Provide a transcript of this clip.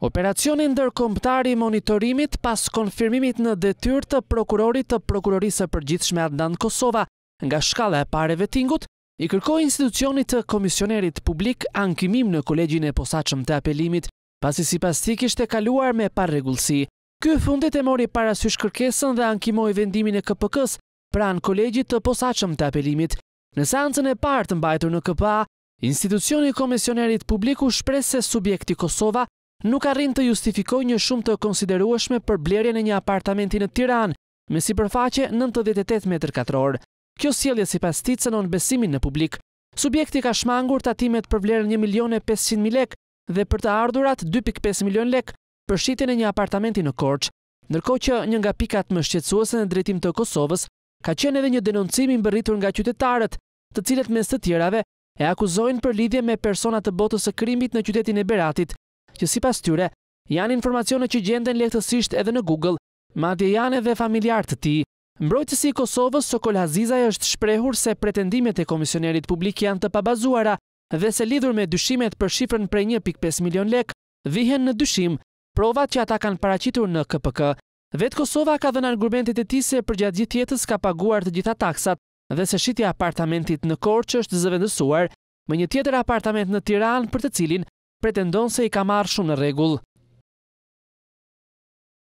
Operacionin dërkomptari monitorimit pas konfirmimit në detyr të prokurorit të prokurorisë përgjithshme Adnan Kosova nga shkalla e pareve tingut, i kërkoj institucionit të komisionerit publik ankimim në kolegjin e posaqëm të apelimit, pasi si pas tik ishte kaluar me parregullsi. Ky fundit e mori parasysh kërkesën dhe ankimoj vendimin e KPK-s pranë kolegjit të posaqëm të apelimit. Në seancën e partë mbajtur në KPA, institucionit komisionerit publik u shprese se subjekti Kosova nuk arrin të justifikoj një shumë të konsiderueshme për blerjen e një apartamenti në Tiran, me si përfaqe 98 m2. Kjo sielje si pas titë se non besimin në publik. Subjekti ka shmangur tatimet për blerën 1.500.000 lek dhe për të ardurat 2.5 milion lek për shqitin e një apartamenti në Korç, nërko që një nga pikat më shqetsuese në drejtim të Kosovës, ka qenë edhe një denoncimi më bërritur nga qytetarët, të cilët mes të tjerave e akuzojnë për lidhje me personat të botës e krimit në qytetin e Beratit, që si pas tyre janë informacione që gjenden lehtësisht edhe në Google, ma janë edhe familjar të ti. Mbrojtës i Kosovës, Sokol Hazizaj është shprehur se pretendimet e komisionerit publik janë të pabazuara dhe se lidhur me dyshimet për shifrën për 1.5 milion lek, vihen në dyshim, provat që ata kanë paracitur në KPK. Vetë Kosova ka dhe në argumentit e ti se për gjatë gjithë jetës ka paguar të gjitha taksat dhe se shqitja apartamentit në që është zëvendësuar, më një tjetër apartament në Tiran për të cilin pretendon se i ka marrë shumë në regull.